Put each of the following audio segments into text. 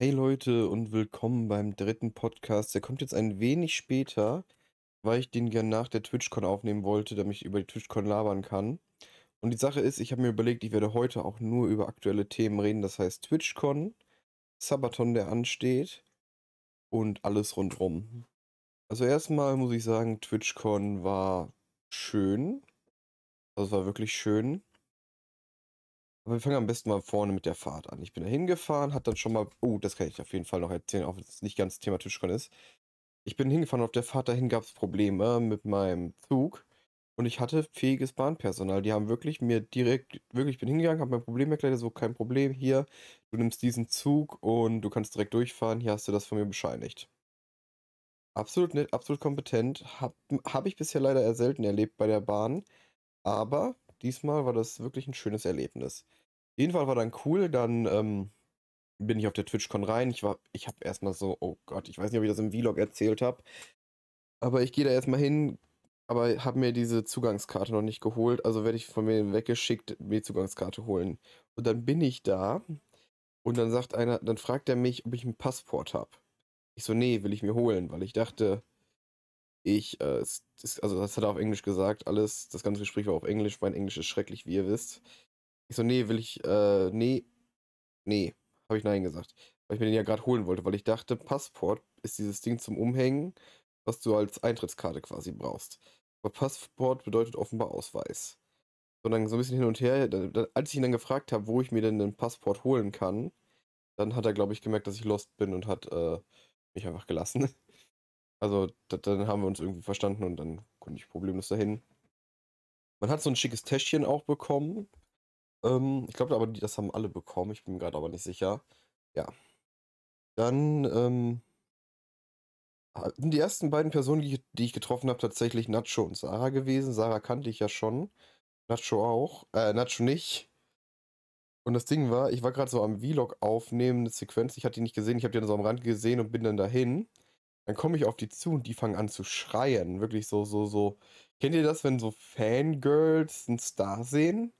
Hey Leute und willkommen beim dritten Podcast. Der kommt jetzt ein wenig später, weil ich den gerne nach der TwitchCon aufnehmen wollte, damit ich über die TwitchCon labern kann. Und die Sache ist, ich habe mir überlegt, ich werde heute auch nur über aktuelle Themen reden. Das heißt TwitchCon, Sabaton, der ansteht und alles rundrum. Also erstmal muss ich sagen, TwitchCon war schön. Das war wirklich schön. Aber wir fangen am besten mal vorne mit der Fahrt an. Ich bin da hingefahren, hat dann schon mal. Oh, das kann ich auf jeden Fall noch erzählen, auch wenn es nicht ganz thematisch Tischkon ist. Ich bin hingefahren und auf der Fahrt dahin gab es Probleme mit meinem Zug. Und ich hatte fähiges Bahnpersonal. Die haben wirklich mir direkt, wirklich, ich bin hingegangen, habe mein Problem erklärt, so kein Problem hier. Du nimmst diesen Zug und du kannst direkt durchfahren. Hier hast du das von mir bescheinigt. Absolut nett, absolut kompetent. Habe hab ich bisher leider eher selten erlebt bei der Bahn. Aber diesmal war das wirklich ein schönes Erlebnis. Jedenfalls war dann cool, dann ähm, bin ich auf der TwitchCon rein. Ich ich habe erstmal so, oh Gott, ich weiß nicht, ob ich das im Vlog erzählt habe, aber ich gehe da erstmal hin, aber habe mir diese Zugangskarte noch nicht geholt, also werde ich von mir weggeschickt, mir die Zugangskarte holen. Und dann bin ich da und dann sagt einer, dann fragt er mich, ob ich ein Passport habe. Ich so, nee, will ich mir holen, weil ich dachte, ich, äh, das, also das hat er auf Englisch gesagt, alles, das ganze Gespräch war auf Englisch, mein Englisch ist schrecklich, wie ihr wisst. Ich so, nee, will ich, äh, nee, nee, habe ich nein gesagt, weil ich mir den ja gerade holen wollte, weil ich dachte, Passport ist dieses Ding zum Umhängen, was du als Eintrittskarte quasi brauchst. Aber Passport bedeutet offenbar Ausweis. Und dann so ein bisschen hin und her, dann, dann, als ich ihn dann gefragt habe, wo ich mir denn den Passport holen kann, dann hat er, glaube ich, gemerkt, dass ich lost bin und hat äh, mich einfach gelassen. Also da, dann haben wir uns irgendwie verstanden und dann konnte ich problemlos dahin. Man hat so ein schickes Täschchen auch bekommen. Ähm, ich glaube aber, das haben alle bekommen. Ich bin gerade aber nicht sicher. Ja. Dann ähm, hatten die ersten beiden Personen, die ich getroffen habe, tatsächlich Nacho und Sarah gewesen. Sarah kannte ich ja schon. Nacho auch. Äh, Nacho nicht. Und das Ding war, ich war gerade so am Vlog aufnehmen, eine Sequenz. Ich hatte die nicht gesehen. Ich habe die dann so am Rand gesehen und bin dann dahin. Dann komme ich auf die zu und die fangen an zu schreien. Wirklich so, so, so. Kennt ihr das, wenn so Fangirls einen Star sehen?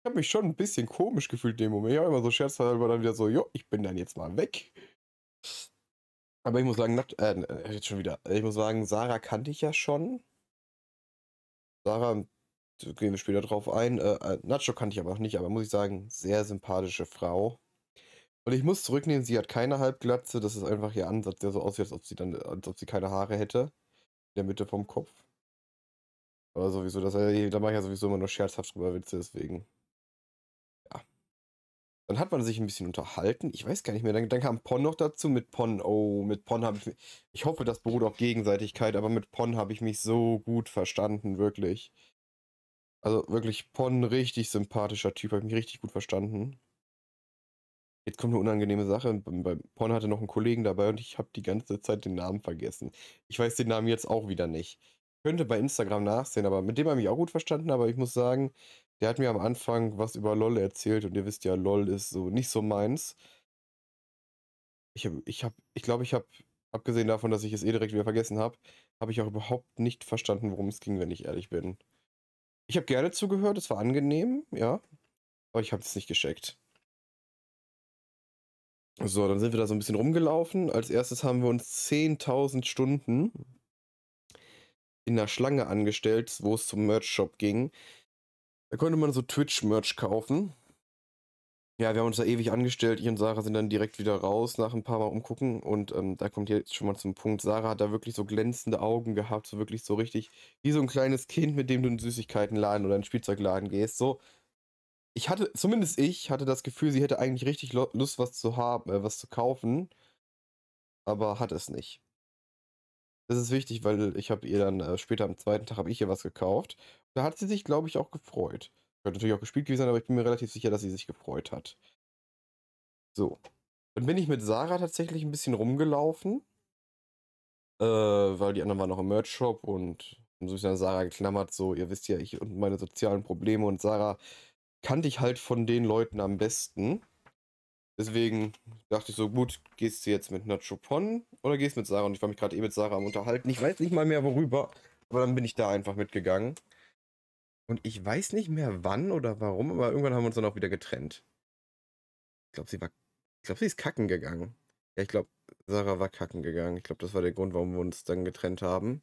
Ich habe mich schon ein bisschen komisch gefühlt in dem Moment. Ich habe immer so scherzhalber dann wieder so, jo, ich bin dann jetzt mal weg. Aber ich muss sagen, äh, äh, jetzt schon wieder. Ich muss sagen, Sarah kannte ich ja schon. Sarah, gehen wir später drauf ein. Äh, äh Nacho kannte ich aber noch nicht, aber muss ich sagen, sehr sympathische Frau. Und ich muss zurücknehmen, sie hat keine Halbglatze. Das ist einfach ihr Ansatz, der so aussieht, als ob sie, dann, als ob sie keine Haare hätte. In der Mitte vom Kopf. Aber sowieso, das, äh, da mache ich ja sowieso immer nur scherzhaft drüber Witze, deswegen. Ja. Dann hat man sich ein bisschen unterhalten. Ich weiß gar nicht mehr. Dann, dann kam Pon noch dazu. Mit Pon, oh, mit Pon habe ich. mich. Ich hoffe, das beruht auf Gegenseitigkeit, aber mit Pon habe ich mich so gut verstanden, wirklich. Also wirklich Pon, richtig sympathischer Typ, habe ich mich richtig gut verstanden. Jetzt kommt eine unangenehme Sache. Bei Porn hatte noch einen Kollegen dabei und ich habe die ganze Zeit den Namen vergessen. Ich weiß den Namen jetzt auch wieder nicht. Ich könnte bei Instagram nachsehen, aber mit dem habe ich auch gut verstanden, aber ich muss sagen, der hat mir am Anfang was über LOL erzählt und ihr wisst ja, LOL ist so nicht so meins. Ich glaube, ich habe, ich, glaub, ich habe, abgesehen davon, dass ich es eh direkt wieder vergessen habe, habe ich auch überhaupt nicht verstanden, worum es ging, wenn ich ehrlich bin. Ich habe gerne zugehört, es war angenehm, ja, aber ich habe es nicht gescheckt. So, dann sind wir da so ein bisschen rumgelaufen. Als erstes haben wir uns 10.000 Stunden in der Schlange angestellt, wo es zum Merch-Shop ging. Da konnte man so Twitch-Merch kaufen. Ja, wir haben uns da ewig angestellt. Ich und Sarah sind dann direkt wieder raus, nach ein paar Mal umgucken. Und ähm, da kommt jetzt schon mal zum Punkt. Sarah hat da wirklich so glänzende Augen gehabt, so wirklich so richtig, wie so ein kleines Kind, mit dem du in einen Süßigkeitenladen oder einen Spielzeugladen gehst. So, ich hatte, zumindest ich, hatte das Gefühl, sie hätte eigentlich richtig Lust, was zu haben, äh, was zu kaufen. Aber hat es nicht. Das ist wichtig, weil ich habe ihr dann äh, später am zweiten Tag habe ich ihr was gekauft. Da hat sie sich, glaube ich, auch gefreut. Könnte natürlich auch gespielt gewesen aber ich bin mir relativ sicher, dass sie sich gefreut hat. So. Dann bin ich mit Sarah tatsächlich ein bisschen rumgelaufen. Äh, weil die anderen waren noch im Merch-Shop und haben so ein bisschen an Sarah geklammert. So, ihr wisst ja, ich und meine sozialen Probleme und Sarah kannte ich halt von den Leuten am besten. Deswegen dachte ich so, gut, gehst du jetzt mit Nacho Pon oder gehst mit Sarah? Und ich war mich gerade eh mit Sarah am Unterhalten. Ich weiß nicht mal mehr worüber, aber dann bin ich da einfach mitgegangen. Und ich weiß nicht mehr wann oder warum, aber irgendwann haben wir uns dann auch wieder getrennt. Ich glaube, sie war. Ich glaube, sie ist kacken gegangen. Ja, ich glaube, Sarah war kacken gegangen. Ich glaube, das war der Grund, warum wir uns dann getrennt haben.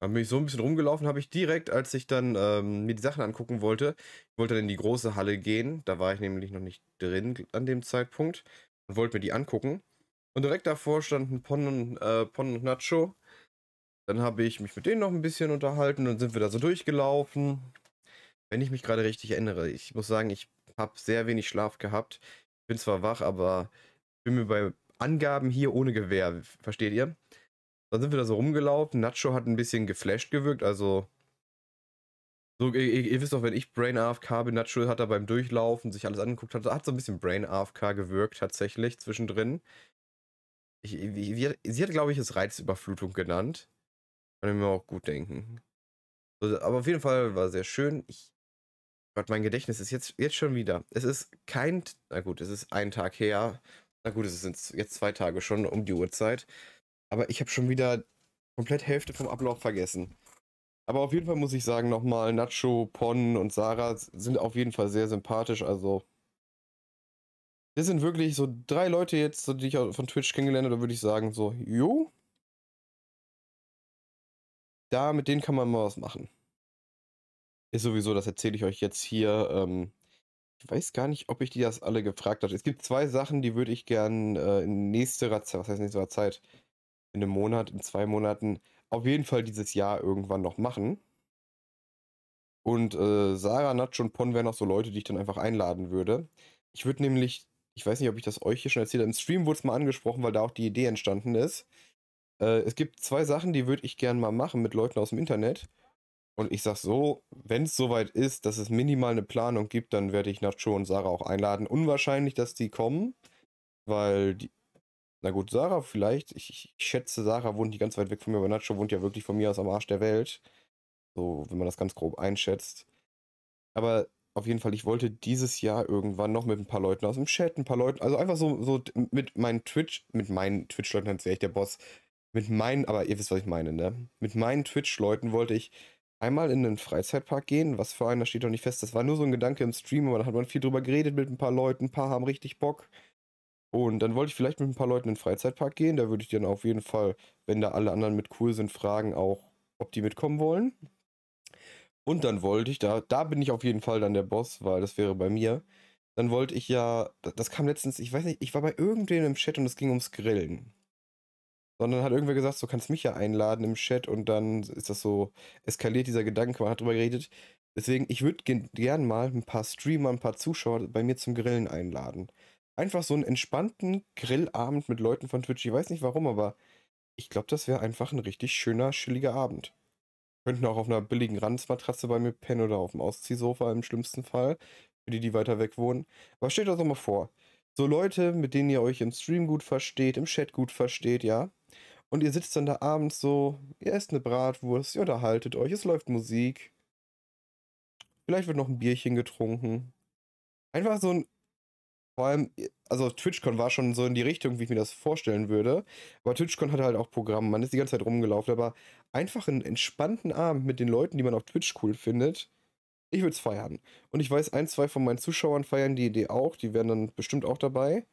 Dann bin ich so ein bisschen rumgelaufen, habe ich direkt, als ich dann ähm, mir die Sachen angucken wollte, ich wollte dann in die große Halle gehen. Da war ich nämlich noch nicht drin an dem Zeitpunkt und wollte mir die angucken. Und direkt davor standen Pon und, äh, Pon und Nacho. Dann habe ich mich mit denen noch ein bisschen unterhalten und sind wir da so durchgelaufen. Wenn ich mich gerade richtig erinnere, ich muss sagen, ich habe sehr wenig Schlaf gehabt. Ich bin zwar wach, aber ich bin mir bei Angaben hier ohne Gewehr. Versteht ihr? Dann sind wir da so rumgelaufen. Nacho hat ein bisschen geflasht gewirkt, also. So, ihr, ihr wisst doch, wenn ich Brain AFK bin, Nacho hat er beim Durchlaufen sich alles angeguckt, hat, hat so ein bisschen Brain AFK gewirkt, tatsächlich, zwischendrin. Ich, ich, sie hat, glaube ich, es Reizüberflutung genannt. Kann ich mir auch gut denken. Also, aber auf jeden Fall war sehr schön. Ich, Gott, mein Gedächtnis ist jetzt, jetzt schon wieder. Es ist kein, na gut, es ist ein Tag her. Na gut, es sind jetzt zwei Tage schon um die Uhrzeit. Aber ich habe schon wieder komplett Hälfte vom Ablauf vergessen. Aber auf jeden Fall muss ich sagen, nochmal, Nacho, Pon und Sarah sind auf jeden Fall sehr sympathisch. Also, das sind wirklich so drei Leute jetzt, die ich von Twitch kennengelernt habe, da würde ich sagen, so, jo. Da, mit denen kann man mal was machen. Ist sowieso, das erzähle ich euch jetzt hier. Ähm, ich weiß gar nicht, ob ich die das alle gefragt habe. Es gibt zwei Sachen, die würde ich gerne äh, in nächster Zeit, was heißt nächster Zeit, in einem Monat, in zwei Monaten, auf jeden Fall dieses Jahr irgendwann noch machen. Und äh, Sarah, Natsch und Pon wären auch so Leute, die ich dann einfach einladen würde. Ich würde nämlich, ich weiß nicht, ob ich das euch hier schon erzählt habe, im Stream wurde es mal angesprochen, weil da auch die Idee entstanden ist. Äh, es gibt zwei Sachen, die würde ich gerne mal machen mit Leuten aus dem Internet. Und ich sag so, wenn es soweit ist, dass es minimal eine Planung gibt, dann werde ich Nacho und Sarah auch einladen. Unwahrscheinlich, dass die kommen, weil die, na gut, Sarah vielleicht. Ich, ich, schätze, Sarah wohnt nicht ganz weit weg von mir, aber Nacho wohnt ja wirklich von mir aus am Arsch der Welt. So, wenn man das ganz grob einschätzt. Aber auf jeden Fall, ich wollte dieses Jahr irgendwann noch mit ein paar Leuten aus dem Chat, ein paar Leuten, also einfach so, so mit meinen Twitch, mit meinen Twitch-Leuten, dann wäre ich der Boss. Mit meinen, aber ihr wisst, was ich meine, ne? Mit meinen Twitch-Leuten wollte ich einmal in einen Freizeitpark gehen. Was für einen, das steht doch nicht fest. Das war nur so ein Gedanke im Stream, aber da hat man viel drüber geredet mit ein paar Leuten. Ein paar haben richtig Bock. Und dann wollte ich vielleicht mit ein paar Leuten in den Freizeitpark gehen. Da würde ich dann auf jeden Fall, wenn da alle anderen mit cool sind, fragen auch, ob die mitkommen wollen. Und dann wollte ich, da, da bin ich auf jeden Fall dann der Boss, weil das wäre bei mir. Dann wollte ich ja, das kam letztens, ich weiß nicht, ich war bei irgendwem im Chat und es ging ums Grillen. Sondern hat irgendwer gesagt, du kannst mich ja einladen im Chat und dann ist das so, eskaliert dieser Gedanke, man hat drüber geredet. Deswegen, ich würde gern mal ein paar Streamer, ein paar Zuschauer bei mir zum Grillen einladen einfach so einen entspannten Grillabend mit Leuten von Twitch. Ich weiß nicht warum, aber ich glaube, das wäre einfach ein richtig schöner, chilliger Abend. Könnten auch auf einer billigen Randsmatratze bei mir pennen oder auf dem Ausziehsofa im schlimmsten Fall, für die, die weiter weg wohnen. Aber stellt euch doch mal vor, so Leute, mit denen ihr euch im Stream gut versteht, im Chat gut versteht, ja. Und ihr sitzt dann da abends so, ihr esst eine Bratwurst, ihr unterhaltet euch, es läuft Musik. Vielleicht wird noch ein Bierchen getrunken. Einfach so ein vor allem, äh, also TwitchCon war schon so in die Richtung, wie ich mir das vorstellen würde. Aber TwitchCon hatte halt auch Programm. Man ist die ganze Zeit rumgelaufen. Aber einfach einen entspannten Abend mit den Leuten, die man auf Twitch cool findet, ich würde es feiern. Und ich weiß, ein, zwei von meinen Zuschauern feiern die Idee auch. Die werden dann bestimmt auch dabei.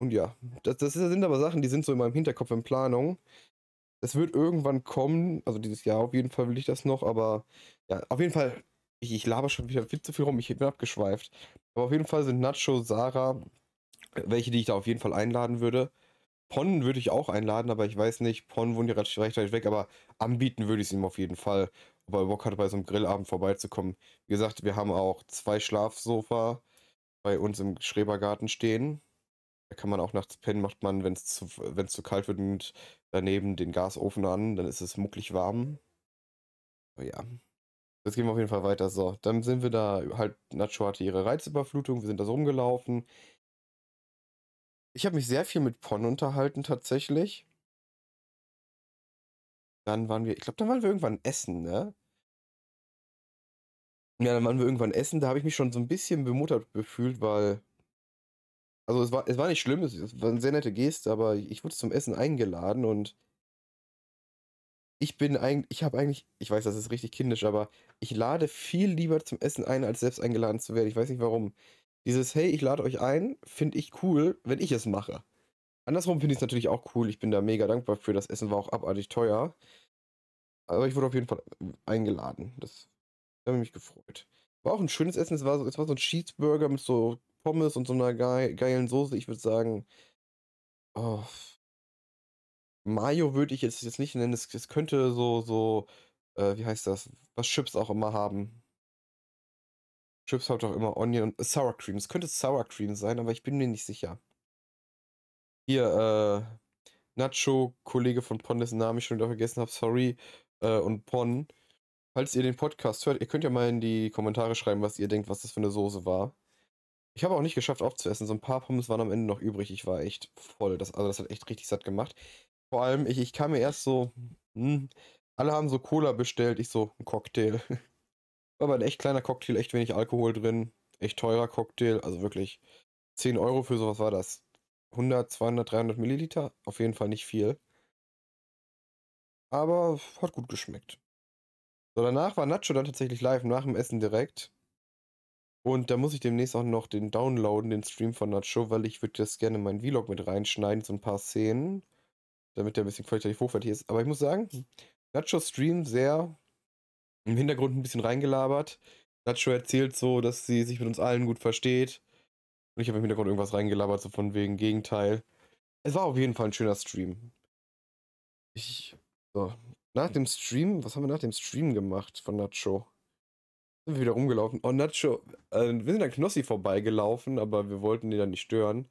Und ja, das, das sind aber Sachen, die sind so in meinem Hinterkopf in Planung. Es wird irgendwann kommen. Also dieses Jahr auf jeden Fall will ich das noch. Aber ja, auf jeden Fall ich, ich laber schon wieder viel zu viel rum, ich bin abgeschweift. Aber auf jeden Fall sind Nacho, Sarah, äh, welche, die ich da auf jeden Fall einladen würde. Pon würde ich auch einladen, aber ich weiß nicht, Pon wohnt ja recht, weit weg, aber anbieten würde ich es ihm auf jeden Fall, ob er Bock hat, bei so einem Grillabend vorbeizukommen. Wie gesagt, wir haben auch zwei Schlafsofa bei uns im Schrebergarten stehen. Da kann man auch nachts pennen, macht man, wenn es zu, zu kalt wird, daneben den Gasofen an, dann ist es mucklig warm. Aber ja, das gehen wir auf jeden Fall weiter. So, dann sind wir da, halt, Nacho hatte ihre Reizüberflutung, wir sind da so rumgelaufen. Ich habe mich sehr viel mit Pon unterhalten tatsächlich. Dann waren wir, ich glaube, dann waren wir irgendwann essen, ne? Ja, dann waren wir irgendwann essen. Da habe ich mich schon so ein bisschen bemuttert gefühlt, weil. Also, es war, es war nicht schlimm, es war eine sehr nette Geste, aber ich wurde zum Essen eingeladen und ich bin eigentlich, ich habe eigentlich, ich weiß, das ist richtig kindisch, aber ich lade viel lieber zum Essen ein, als selbst eingeladen zu werden. Ich weiß nicht warum. Dieses, hey, ich lade euch ein, finde ich cool, wenn ich es mache. Andersrum finde ich es natürlich auch cool. Ich bin da mega dankbar für. Das Essen war auch abartig teuer. Aber ich wurde auf jeden Fall eingeladen. Das hat mich gefreut. War auch ein schönes Essen. Es war so, es war so ein Cheeseburger mit so Pommes und so einer ge geilen Soße. Ich würde sagen, oh, Mayo würde ich jetzt, jetzt nicht nennen. Es, es könnte so, so, äh, wie heißt das? Was Chips auch immer haben. Chips hat auch immer Onion. Äh, Sour Cream. Es könnte Sour Cream sein, aber ich bin mir nicht sicher. Hier, äh, Nacho, Kollege von Pon, dessen Namen ich schon wieder vergessen habe, sorry. Äh, und Pon. Falls ihr den Podcast hört, ihr könnt ja mal in die Kommentare schreiben, was ihr denkt, was das für eine Soße war. Ich habe auch nicht geschafft aufzuessen. So ein paar Pommes waren am Ende noch übrig. Ich war echt voll. Das, also das hat echt richtig satt gemacht. Vor allem, ich, ich kam mir erst so, mh, hm, alle haben so Cola bestellt, ich so, ein Cocktail. War aber ein echt kleiner Cocktail, echt wenig Alkohol drin, echt teurer Cocktail, also wirklich 10 Euro für sowas war das. 100, 200, 300 Milliliter, auf jeden Fall nicht viel. Aber hat gut geschmeckt. So, danach war Nacho dann tatsächlich live, nach dem Essen direkt. Und da muss ich demnächst auch noch den downloaden, den Stream von Nacho, weil ich würde das gerne in meinen Vlog mit reinschneiden, so ein paar Szenen damit der ein bisschen qualitativ hochwertig ist. Aber ich muss sagen, hm. Nacho Stream sehr im Hintergrund ein bisschen reingelabert. Nacho erzählt so, dass sie sich mit uns allen gut versteht. Und ich habe im Hintergrund irgendwas reingelabert, so von wegen Gegenteil. Es war auf jeden Fall ein schöner Stream. Ich. So. Nach dem Stream, was haben wir nach dem Stream gemacht von Nacho? Sind wir wieder rumgelaufen. Oh, Nacho. Äh, wir sind an Knossi vorbeigelaufen, aber wir wollten ihn dann nicht stören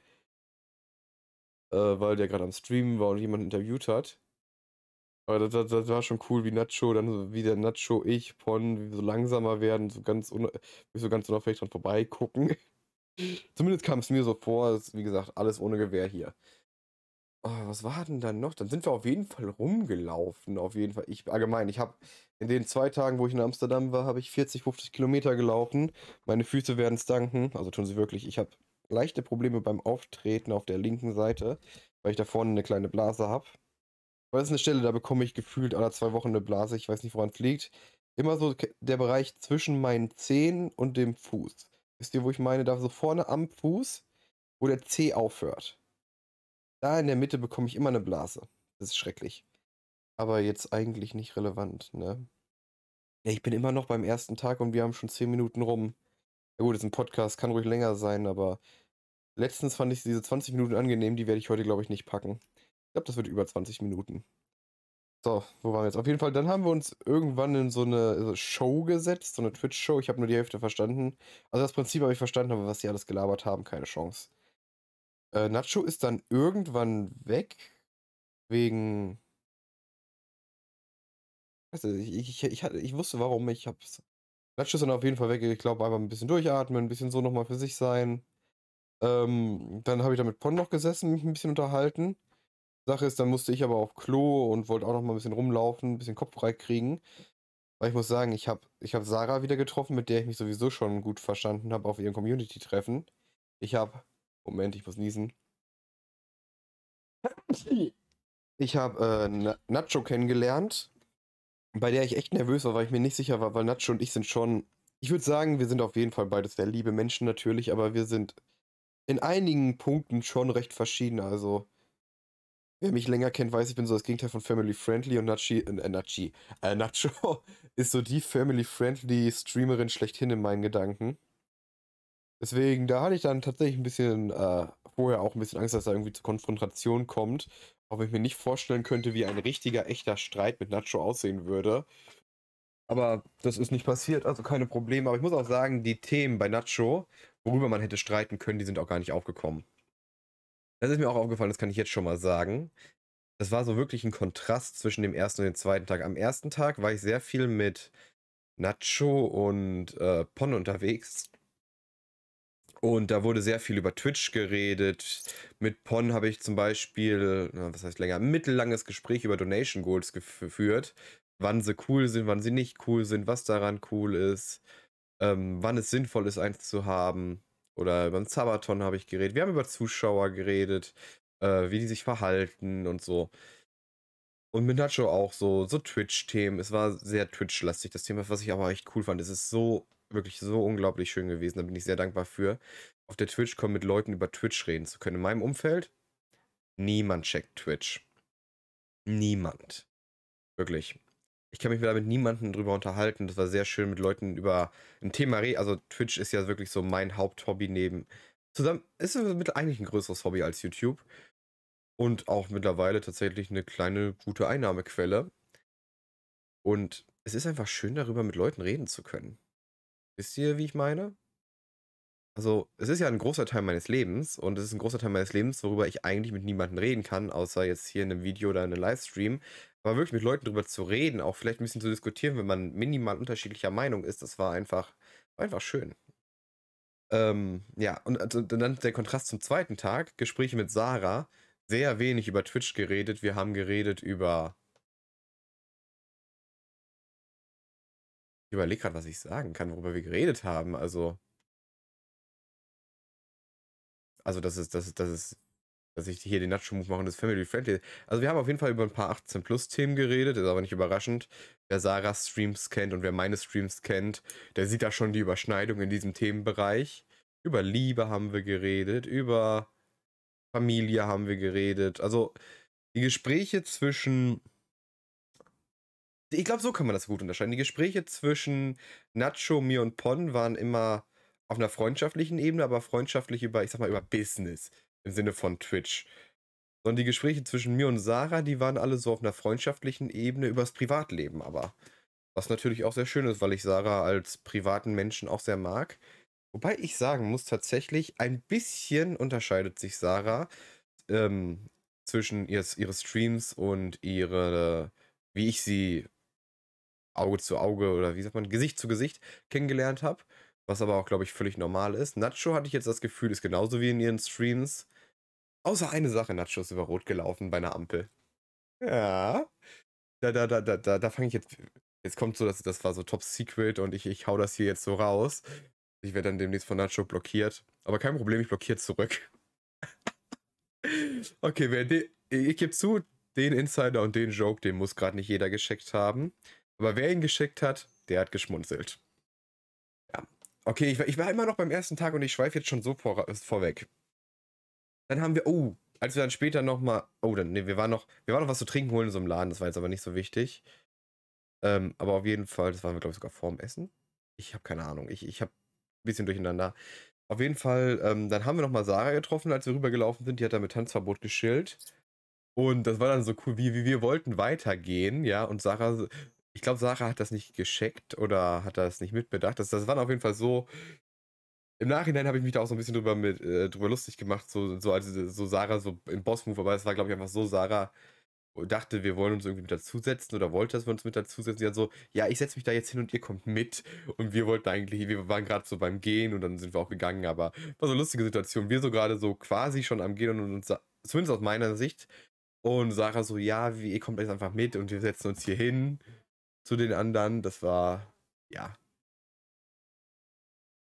äh, weil der gerade am Stream war und jemand interviewt hat. Aber das, das, das, war schon cool, wie Nacho, dann so wie der Nacho, ich, Pon, wie so langsamer werden, so ganz, un, so ganz unauffällig dran vorbeigucken. Zumindest kam es mir so vor, dass, wie gesagt, alles ohne Gewehr hier. Oh, was war denn dann noch? Dann sind wir auf jeden Fall rumgelaufen, auf jeden Fall. Ich, allgemein, ich habe in den zwei Tagen, wo ich in Amsterdam war, habe ich 40, 50 Kilometer gelaufen. Meine Füße werden es danken, also tun sie wirklich. Ich habe leichte Probleme beim Auftreten auf der linken Seite, weil ich da vorne eine kleine Blase habe. Aber das ist eine Stelle, da bekomme ich gefühlt alle zwei Wochen eine Blase, ich weiß nicht, woran es liegt. Immer so der Bereich zwischen meinen Zehen und dem Fuß. Wisst ihr, wo ich meine? Da so vorne am Fuß, wo der Zeh aufhört. Da in der Mitte bekomme ich immer eine Blase. Das ist schrecklich. Aber jetzt eigentlich nicht relevant, ne? Ja, ich bin immer noch beim ersten Tag und wir haben schon 10 Minuten rum. Ja gut, das ist ein Podcast, kann ruhig länger sein, aber letztens fand ich diese 20 Minuten angenehm, die werde ich heute, glaube ich, nicht packen. Ich glaube, das wird über 20 Minuten. So, wo waren wir jetzt? Auf jeden Fall, dann haben wir uns irgendwann in so eine äh, Show gesetzt, so eine Twitch-Show. Ich habe nur die Hälfte verstanden. Also das Prinzip habe ich verstanden, aber was sie alles gelabert haben, keine Chance. Äh, Nacho ist dann irgendwann weg, wegen ich, ich, ich, ich, wusste warum, ich habe es Klatsche ist dann auf jeden Fall weg. Ich glaube, einfach ein bisschen durchatmen, ein bisschen so nochmal für sich sein. Ähm, dann habe ich da mit Pon noch gesessen, mich ein bisschen unterhalten. Sache ist, dann musste ich aber auf Klo und wollte auch noch mal ein bisschen rumlaufen, ein bisschen Kopf frei kriegen. Weil ich muss sagen, ich habe ich hab Sarah wieder getroffen, mit der ich mich sowieso schon gut verstanden habe auf ihrem Community-Treffen. Ich habe. Moment, ich muss niesen. Ich habe äh, Nacho kennengelernt bei der ich echt nervös war, weil ich mir nicht sicher war, weil Nacho und ich sind schon, ich würde sagen, wir sind auf jeden Fall beides sehr liebe Menschen natürlich, aber wir sind in einigen Punkten schon recht verschieden. Also, wer mich länger kennt, weiß, ich bin so das Gegenteil von Family Friendly und Nachi, äh, äh Nachi, äh, Nacho ist so die Family Friendly Streamerin schlechthin in meinen Gedanken. Deswegen, da hatte ich dann tatsächlich ein bisschen äh, vorher auch ein bisschen Angst, dass da irgendwie zur Konfrontation kommt. Auch wenn ich mir nicht vorstellen könnte, wie ein richtiger, echter Streit mit Nacho aussehen würde. Aber das ist nicht passiert, also keine Probleme. Aber ich muss auch sagen, die Themen bei Nacho, worüber man hätte streiten können, die sind auch gar nicht aufgekommen. Das ist mir auch aufgefallen, das kann ich jetzt schon mal sagen. Das war so wirklich ein Kontrast zwischen dem ersten und dem zweiten Tag. Am ersten Tag war ich sehr viel mit Nacho und äh, Pon unterwegs. Und da wurde sehr viel über Twitch geredet. Mit Pon habe ich zum Beispiel, was heißt länger, mittellanges Gespräch über Donation Goals geführt. Wann sie cool sind, wann sie nicht cool sind, was daran cool ist, ähm, wann es sinnvoll ist, eins zu haben. Oder beim Sabaton habe ich geredet. Wir haben über Zuschauer geredet, äh, wie die sich verhalten und so. Und mit Nacho auch so, so Twitch-Themen. Es war sehr Twitch-lastig, das Thema, was ich aber echt cool fand. Es ist so wirklich so unglaublich schön gewesen. Da bin ich sehr dankbar für. Auf der Twitch-Con mit Leuten über Twitch reden zu können. In meinem Umfeld, niemand checkt Twitch. Niemand. Wirklich. Ich kann mich da mit niemandem drüber unterhalten. Das war sehr schön, mit Leuten über ein Thema reden. Also Twitch ist ja wirklich so mein Haupthobby neben. Zusammen ist es mit eigentlich ein größeres Hobby als YouTube. Und auch mittlerweile tatsächlich eine kleine gute Einnahmequelle. Und es ist einfach schön, darüber mit Leuten reden zu können. Wisst ihr, wie ich meine? Also, es ist ja ein großer Teil meines Lebens und es ist ein großer Teil meines Lebens, worüber ich eigentlich mit niemandem reden kann, außer jetzt hier in einem Video oder in einem Livestream. Aber wirklich mit Leuten darüber zu reden, auch vielleicht ein bisschen zu diskutieren, wenn man minimal unterschiedlicher Meinung ist, das war einfach, war einfach schön. Ähm, ja, und also, dann der Kontrast zum zweiten Tag, Gespräche mit Sarah, sehr wenig über Twitch geredet, wir haben geredet über Ich überlege gerade, was ich sagen kann, worüber wir geredet haben. Also. Also, das ist, das ist, das ist, dass ich hier den Nacho-Move mache und das Family Friendly. Also, wir haben auf jeden Fall über ein paar 18-Plus-Themen geredet, ist aber nicht überraschend. Wer Sarahs Streams kennt und wer meine Streams kennt, der sieht da schon die Überschneidung in diesem Themenbereich. Über Liebe haben wir geredet, über Familie haben wir geredet. Also, die Gespräche zwischen ich glaube, so kann man das gut unterscheiden. Die Gespräche zwischen Nacho, mir und Pon waren immer auf einer freundschaftlichen Ebene, aber freundschaftlich über, ich sag mal, über Business im Sinne von Twitch. Sondern die Gespräche zwischen mir und Sarah, die waren alle so auf einer freundschaftlichen Ebene übers Privatleben, aber. Was natürlich auch sehr schön ist, weil ich Sarah als privaten Menschen auch sehr mag. Wobei ich sagen muss, tatsächlich ein bisschen unterscheidet sich Sarah ähm, zwischen ihres, ihre Streams und ihre, wie ich sie Auge zu Auge oder wie sagt man, Gesicht zu Gesicht kennengelernt habe. Was aber auch, glaube ich, völlig normal ist. Nacho hatte ich jetzt das Gefühl, ist genauso wie in ihren Streams. Außer eine Sache, Nacho ist über Rot gelaufen bei einer Ampel. Ja. Da, da, da, da, da, da fange ich jetzt. Jetzt kommt so, dass das war so Top Secret und ich, ich hau das hier jetzt so raus. Ich werde dann demnächst von Nacho blockiert. Aber kein Problem, ich blockiere zurück. okay, wer den, ich gebe zu, den Insider und den Joke, den muss gerade nicht jeder gescheckt haben. Aber wer ihn geschickt hat, der hat geschmunzelt. Ja. Okay, ich war, ich war immer noch beim ersten Tag und ich schweife jetzt schon so vor, vorweg. Dann haben wir, oh, als wir dann später nochmal, oh, dann, nee, wir waren noch, wir waren noch was zu trinken holen in so einem Laden, das war jetzt aber nicht so wichtig. Ähm, aber auf jeden Fall, das waren wir, glaube ich, sogar vorm Essen. Ich habe keine Ahnung, ich, ich habe ein bisschen durcheinander. Auf jeden Fall, ähm, dann haben wir nochmal Sarah getroffen, als wir rübergelaufen sind. Die hat da mit Tanzverbot geschillt. Und das war dann so cool, wie, wie wir wollten weitergehen, ja. Und Sarah ich glaube, Sarah hat das nicht gescheckt oder hat das nicht mitbedacht. Das, das waren auf jeden Fall so. Im Nachhinein habe ich mich da auch so ein bisschen drüber, mit, äh, drüber lustig gemacht, so, so, also, so Sarah so im Boss-Move, aber es war, glaube ich, einfach so, Sarah dachte, wir wollen uns irgendwie mit dazusetzen oder wollte, dass wir uns mit dazusetzen. Sie hat so, ja, ich setze mich da jetzt hin und ihr kommt mit. Und wir wollten eigentlich, wir waren gerade so beim Gehen und dann sind wir auch gegangen, aber war so eine lustige Situation. Wir so gerade so quasi schon am Gehen und uns, zumindest aus meiner Sicht. Und Sarah so, ja, wie, ihr kommt jetzt einfach mit und wir setzen uns hier hin zu den anderen. Das war, ja.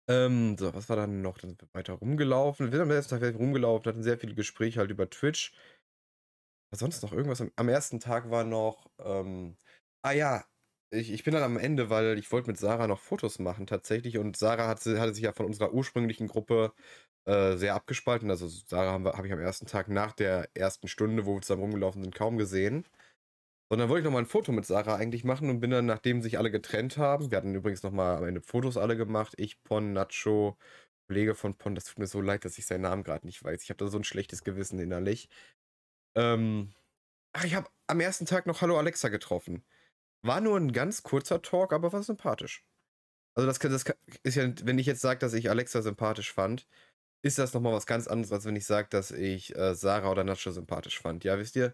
Ähm, so, was war dann noch? Dann sind wir weiter rumgelaufen. Wir sind am ersten Tag rumgelaufen, hatten sehr viele Gespräche halt über Twitch. Was sonst noch irgendwas? Am ersten Tag war noch, ähm, ah ja, ich, ich bin dann am Ende, weil ich wollte mit Sarah noch Fotos machen tatsächlich und Sarah hat, hatte sich ja von unserer ursprünglichen Gruppe äh, sehr abgespalten. Also Sarah habe hab ich am ersten Tag nach der ersten Stunde, wo wir zusammen rumgelaufen sind, kaum gesehen. Und dann wollte ich nochmal ein Foto mit Sarah eigentlich machen und bin dann, nachdem sich alle getrennt haben, wir hatten übrigens nochmal am Ende Fotos alle gemacht, ich, Pon, Nacho, Kollege von Pon, das tut mir so leid, dass ich seinen Namen gerade nicht weiß. Ich habe da so ein schlechtes Gewissen innerlich. Ähm, ach, ich habe am ersten Tag noch Hallo Alexa getroffen. War nur ein ganz kurzer Talk, aber war sympathisch. Also das, das ist ja, wenn ich jetzt sage, dass ich Alexa sympathisch fand, ist das nochmal was ganz anderes, als wenn ich sage, dass ich äh, Sarah oder Nacho sympathisch fand. Ja, wisst ihr,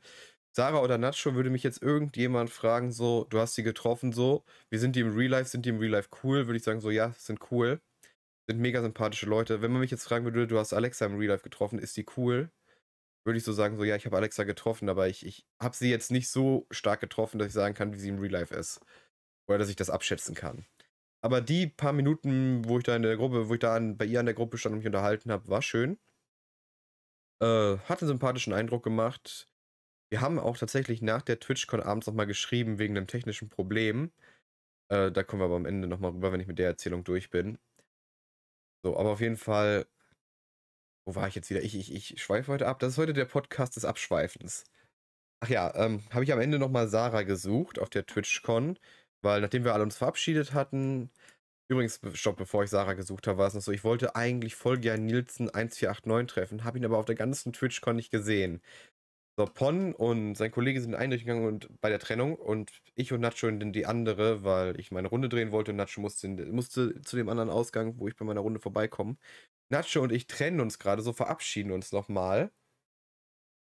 Sarah oder Nacho würde mich jetzt irgendjemand fragen, so, du hast sie getroffen, so, wie sind die im Real Life, sind die im Real Life cool? Würde ich sagen, so, ja, sind cool. Sind mega sympathische Leute. Wenn man mich jetzt fragen würde, du hast Alexa im Real Life getroffen, ist die cool? Würde ich so sagen, so, ja, ich habe Alexa getroffen, aber ich, ich habe sie jetzt nicht so stark getroffen, dass ich sagen kann, wie sie im Real Life ist. Oder dass ich das abschätzen kann. Aber die paar Minuten, wo ich da in der Gruppe, wo ich da an, bei ihr an der Gruppe stand und mich unterhalten habe, war schön. Äh, hat einen sympathischen Eindruck gemacht. Wir haben auch tatsächlich nach der TwitchCon abends nochmal geschrieben wegen einem technischen Problem. Äh, da kommen wir aber am Ende nochmal rüber, wenn ich mit der Erzählung durch bin. So, aber auf jeden Fall, wo war ich jetzt wieder? Ich, ich, ich schweife heute ab. Das ist heute der Podcast des Abschweifens. Ach ja, ähm, habe ich am Ende nochmal Sarah gesucht auf der TwitchCon, weil nachdem wir alle uns verabschiedet hatten, übrigens, stopp, bevor ich Sarah gesucht habe, war es noch so, ich wollte eigentlich Folger Nielsen 1489 treffen, habe ihn aber auf der ganzen TwitchCon nicht gesehen. So, Pon und sein Kollege sind in Einrichtung gegangen und bei der Trennung und ich und Nacho in die andere, weil ich meine Runde drehen wollte und Nacho musste, musste zu dem anderen Ausgang, wo ich bei meiner Runde vorbeikomme. Nacho und ich trennen uns gerade, so verabschieden uns nochmal.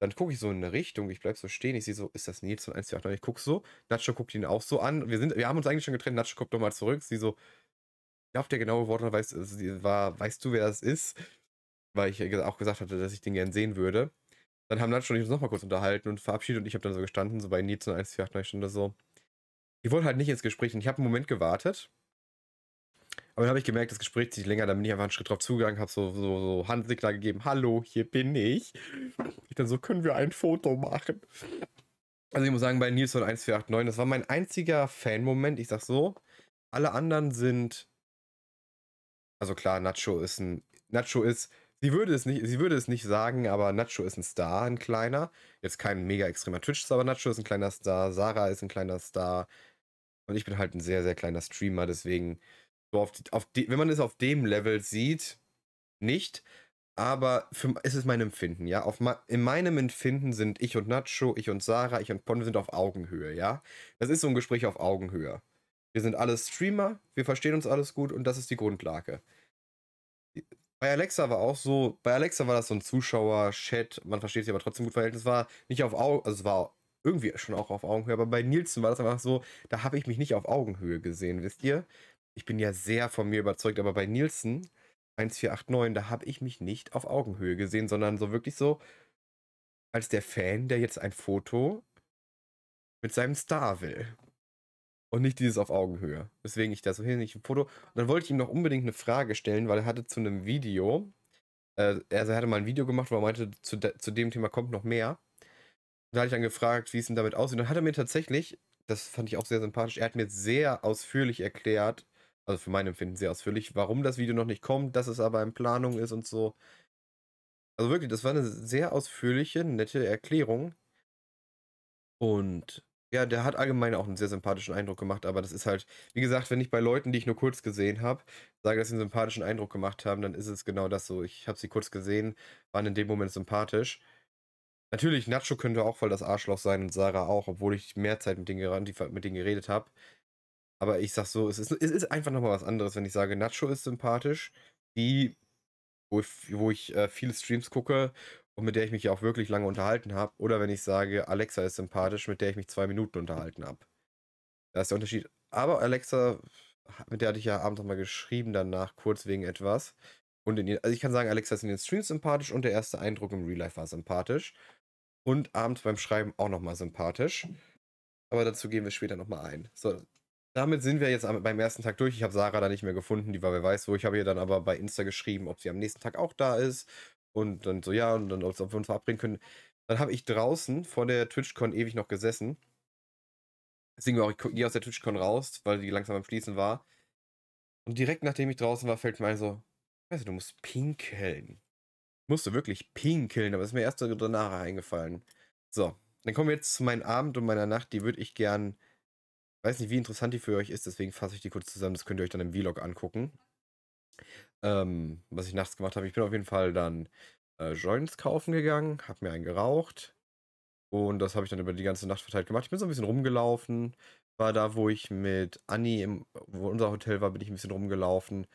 Dann gucke ich so in eine Richtung, ich bleib so stehen, ich sehe so, ist das Nils von 149? Ich guck so, Nacho guckt ihn auch so an. Wir, sind, wir haben uns eigentlich schon getrennt, Nacho kommt nochmal zurück, sie so, ich glaube, der genaue Wort weiß, war, weißt du, wer das ist? Weil ich auch gesagt hatte, dass ich den gern sehen würde. Dann haben Nacho und ich uns nochmal kurz unterhalten und verabschiedet und ich habe dann so gestanden, so bei Nietzsche 1489 oder so. Ich wollte halt nicht ins Gespräch und ich habe einen Moment gewartet. Aber dann habe ich gemerkt, das Gespräch zieht länger, dann bin ich einfach einen Schritt drauf zugegangen, habe so, so, so Handsignal gegeben, hallo, hier bin ich. Ich dann so, können wir ein Foto machen? Also ich muss sagen, bei Nilsson 1489, das war mein einziger Fan-Moment, ich sag so. Alle anderen sind, also klar, Nacho ist ein, Nacho ist Sie würde es nicht, sie würde es nicht sagen, aber Nacho ist ein Star, ein kleiner. Jetzt kein mega extremer Twitch-Star, aber Nacho ist ein kleiner Star, Sarah ist ein kleiner Star. Und ich bin halt ein sehr, sehr kleiner Streamer, deswegen, so auf, auf die, wenn man es auf dem Level sieht, nicht. Aber für, es ist mein Empfinden, ja. Auf, in meinem Empfinden sind ich und Nacho, ich und Sarah, ich und Pon, wir sind auf Augenhöhe, ja. Das ist so ein Gespräch auf Augenhöhe. Wir sind alle Streamer, wir verstehen uns alles gut und das ist die Grundlage. Bei Alexa war auch so, bei Alexa war das so ein Zuschauer-Chat, man versteht sich aber trotzdem gut Verhältnis, war nicht auf Augen, also es war irgendwie schon auch auf Augenhöhe, aber bei Nielsen war das einfach so, da habe ich mich nicht auf Augenhöhe gesehen, wisst ihr? Ich bin ja sehr von mir überzeugt, aber bei Nielsen 1489, da habe ich mich nicht auf Augenhöhe gesehen, sondern so wirklich so als der Fan, der jetzt ein Foto mit seinem Star will und nicht dieses auf Augenhöhe. Deswegen ich da so hin, ich ein Foto. Und dann wollte ich ihm noch unbedingt eine Frage stellen, weil er hatte zu einem Video, äh, also er hatte mal ein Video gemacht, wo er meinte, zu, de zu dem Thema kommt noch mehr. Da hatte ich dann gefragt, wie es denn damit aussieht. Und dann hat er mir tatsächlich, das fand ich auch sehr sympathisch, er hat mir sehr ausführlich erklärt, also für mein Empfinden sehr ausführlich, warum das Video noch nicht kommt, dass es aber in Planung ist und so. Also wirklich, das war eine sehr ausführliche, nette Erklärung. Und ja, der hat allgemein auch einen sehr sympathischen Eindruck gemacht, aber das ist halt, wie gesagt, wenn ich bei Leuten, die ich nur kurz gesehen habe, sage, dass sie einen sympathischen Eindruck gemacht haben, dann ist es genau das so. Ich habe sie kurz gesehen, waren in dem Moment sympathisch. Natürlich, Nacho könnte auch voll das Arschloch sein und Sarah auch, obwohl ich mehr Zeit mit denen, gerannt, mit denen geredet habe. Aber ich sag so, es ist, es ist einfach nochmal was anderes, wenn ich sage, Nacho ist sympathisch, die, wo ich, wo ich äh, viele Streams gucke und mit der ich mich auch wirklich lange unterhalten habe. Oder wenn ich sage, Alexa ist sympathisch, mit der ich mich zwei Minuten unterhalten habe. Da ist der Unterschied. Aber Alexa, mit der hatte ich ja abends nochmal geschrieben danach, kurz wegen etwas. Und in, also ich kann sagen, Alexa ist in den Streams sympathisch und der erste Eindruck im Real Life war sympathisch. Und abends beim Schreiben auch nochmal sympathisch. Aber dazu gehen wir später nochmal ein. So, damit sind wir jetzt beim ersten Tag durch. Ich habe Sarah da nicht mehr gefunden, die war wer weiß wo. Ich habe ihr dann aber bei Insta geschrieben, ob sie am nächsten Tag auch da ist und dann so, ja, und dann, ob wir uns verabreden können. Dann habe ich draußen vor der TwitchCon ewig noch gesessen. Deswegen war ich gehe aus der TwitchCon raus, weil die langsam am Schließen war. Und direkt nachdem ich draußen war, fällt mir ein so, weißt du, du musst pinkeln. Musst du wirklich pinkeln, aber das ist mir erst danach eingefallen. So, dann kommen wir jetzt zu meinem Abend und meiner Nacht, die würde ich gern, weiß nicht, wie interessant die für euch ist, deswegen fasse ich die kurz zusammen, das könnt ihr euch dann im Vlog angucken ähm, was ich nachts gemacht habe. Ich bin auf jeden Fall dann äh, Joints kaufen gegangen, habe mir einen geraucht und das habe ich dann über die ganze Nacht verteilt gemacht. Ich bin so ein bisschen rumgelaufen, war da, wo ich mit Anni im wo unser Hotel war, bin ich ein bisschen rumgelaufen